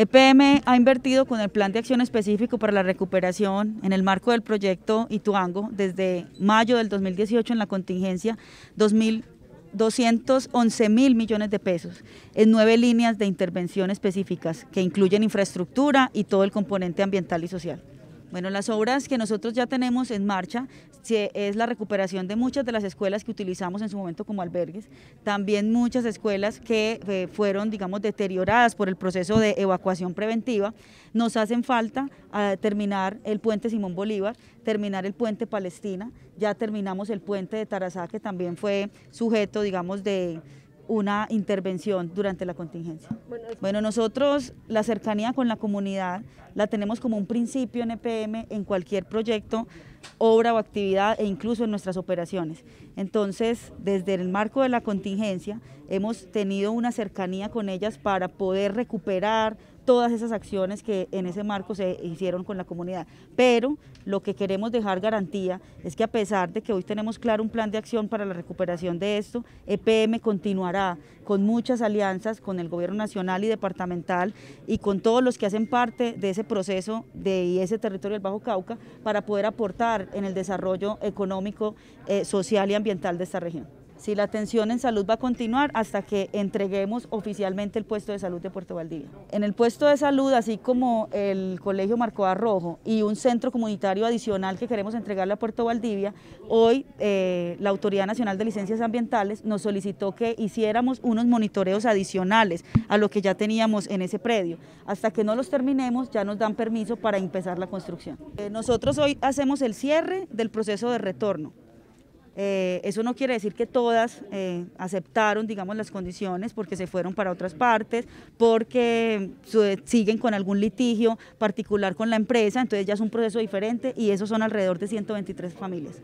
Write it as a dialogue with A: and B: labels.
A: EPM ha invertido con el Plan de Acción Específico para la Recuperación en el marco del proyecto Ituango desde mayo del 2018 en la contingencia 2.211.000 211 mil millones de pesos en nueve líneas de intervención específicas que incluyen infraestructura y todo el componente ambiental y social. Bueno, las obras que nosotros ya tenemos en marcha es la recuperación de muchas de las escuelas que utilizamos en su momento como albergues, también muchas escuelas que eh, fueron, digamos, deterioradas por el proceso de evacuación preventiva. Nos hacen falta ah, terminar el puente Simón Bolívar, terminar el puente Palestina, ya terminamos el puente de Tarazá, que también fue sujeto, digamos, de una intervención durante la contingencia. Bueno, nosotros la cercanía con la comunidad la tenemos como un principio en EPM en cualquier proyecto obra o actividad e incluso en nuestras operaciones. Entonces, desde el marco de la contingencia, hemos tenido una cercanía con ellas para poder recuperar todas esas acciones que en ese marco se hicieron con la comunidad. Pero lo que queremos dejar garantía es que a pesar de que hoy tenemos claro un plan de acción para la recuperación de esto, EPM continuará con muchas alianzas con el gobierno nacional y departamental y con todos los que hacen parte de ese proceso de ese territorio del Bajo Cauca para poder aportar en el desarrollo económico, eh, social y ambiental de esta región si la atención en salud va a continuar hasta que entreguemos oficialmente el puesto de salud de Puerto Valdivia. En el puesto de salud, así como el Colegio Marco Arrojo y un centro comunitario adicional que queremos entregarle a Puerto Valdivia, hoy eh, la Autoridad Nacional de Licencias Ambientales nos solicitó que hiciéramos unos monitoreos adicionales a lo que ya teníamos en ese predio. Hasta que no los terminemos, ya nos dan permiso para empezar la construcción. Eh, nosotros hoy hacemos el cierre del proceso de retorno. Eh, eso no quiere decir que todas eh, aceptaron, digamos, las condiciones porque se fueron para otras partes, porque siguen con algún litigio particular con la empresa, entonces ya es un proceso diferente y esos son alrededor de 123 familias.